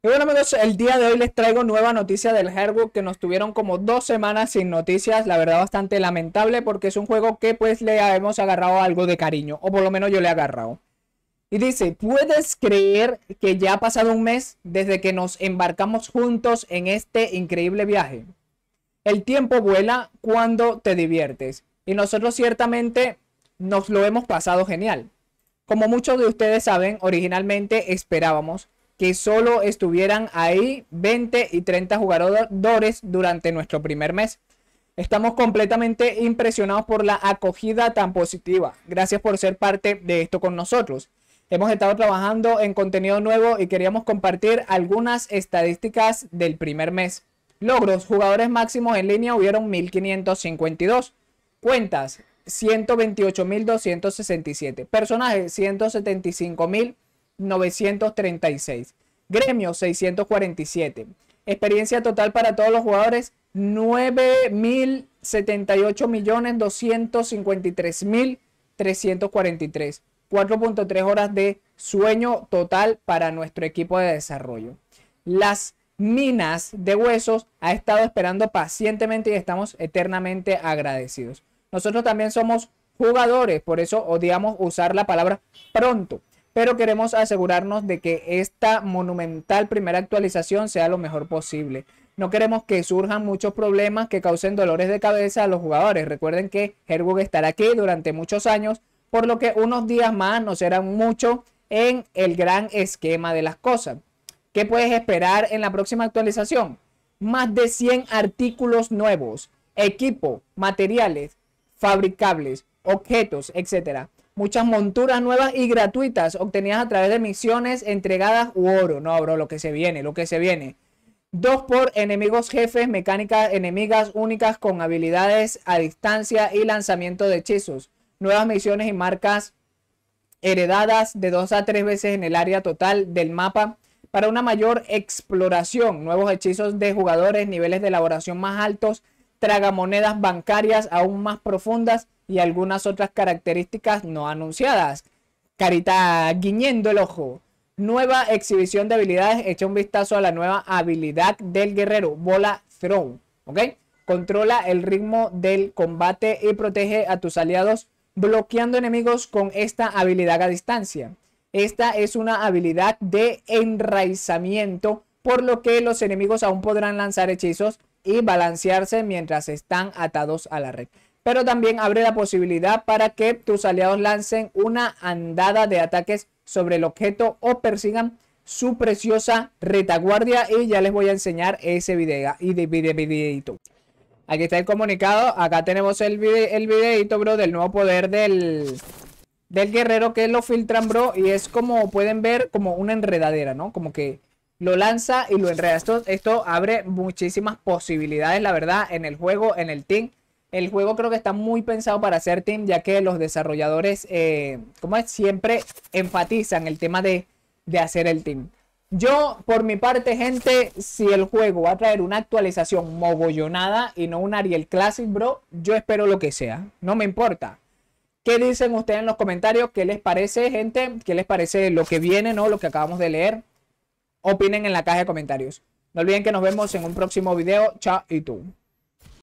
Y bueno amigos, el día de hoy les traigo nueva noticia del Hardwood que nos tuvieron como dos semanas sin noticias, la verdad bastante lamentable porque es un juego que pues le hemos agarrado algo de cariño, o por lo menos yo le he agarrado. Y dice, ¿puedes creer que ya ha pasado un mes desde que nos embarcamos juntos en este increíble viaje? El tiempo vuela cuando te diviertes y nosotros ciertamente nos lo hemos pasado genial. Como muchos de ustedes saben, originalmente esperábamos que solo estuvieran ahí 20 y 30 jugadores durante nuestro primer mes. Estamos completamente impresionados por la acogida tan positiva. Gracias por ser parte de esto con nosotros. Hemos estado trabajando en contenido nuevo y queríamos compartir algunas estadísticas del primer mes. Logros, jugadores máximos en línea hubieron 1552. Cuentas, 128.267. Personajes, 175.000. 936. Gremio 647. Experiencia total para todos los jugadores 9.078.253.343. 4.3 horas de sueño total para nuestro equipo de desarrollo. Las minas de huesos ha estado esperando pacientemente y estamos eternamente agradecidos. Nosotros también somos jugadores, por eso odiamos usar la palabra pronto, pero queremos asegurarnos de que esta monumental primera actualización sea lo mejor posible. No queremos que surjan muchos problemas que causen dolores de cabeza a los jugadores. Recuerden que Herbug estará aquí durante muchos años, por lo que unos días más no serán mucho en el gran esquema de las cosas. ¿Qué puedes esperar en la próxima actualización? Más de 100 artículos nuevos, equipo, materiales, fabricables, objetos, etc muchas monturas nuevas y gratuitas obtenidas a través de misiones entregadas u oro. No, bro, lo que se viene, lo que se viene. Dos por enemigos jefes, mecánicas enemigas únicas con habilidades a distancia y lanzamiento de hechizos. Nuevas misiones y marcas heredadas de dos a tres veces en el área total del mapa para una mayor exploración. Nuevos hechizos de jugadores, niveles de elaboración más altos traga monedas bancarias aún más profundas y algunas otras características no anunciadas. Carita guiñendo el ojo. Nueva exhibición de habilidades. Echa un vistazo a la nueva habilidad del guerrero, bola Throne ¿Ok? Controla el ritmo del combate y protege a tus aliados bloqueando enemigos con esta habilidad a distancia. Esta es una habilidad de enraizamiento, por lo que los enemigos aún podrán lanzar hechizos y balancearse mientras están atados a la red. Pero también abre la posibilidad para que tus aliados lancen una andada de ataques sobre el objeto o persigan su preciosa retaguardia y ya les voy a enseñar ese video y de videito. Aquí está el comunicado, acá tenemos el, video el videito, bro, del nuevo poder del, del guerrero que lo filtran, bro, y es como pueden ver como una enredadera, ¿no? Como que lo lanza y lo enreda. Esto, abre muchísimas posibilidades, la verdad, en el juego, en el team. El juego creo que está muy pensado para hacer team, ya que los desarrolladores, eh, como es, siempre enfatizan el tema de, de hacer el team. Yo, por mi parte, gente, si el juego va a traer una actualización mogollonada y no un Ariel Classic, bro, yo espero lo que sea. No me importa. ¿Qué dicen ustedes en los comentarios? ¿Qué les parece, gente? ¿Qué les parece lo que viene, no? Lo que acabamos de leer opinen en la caja de comentarios. No olviden que nos vemos en un próximo video. Chao y tú.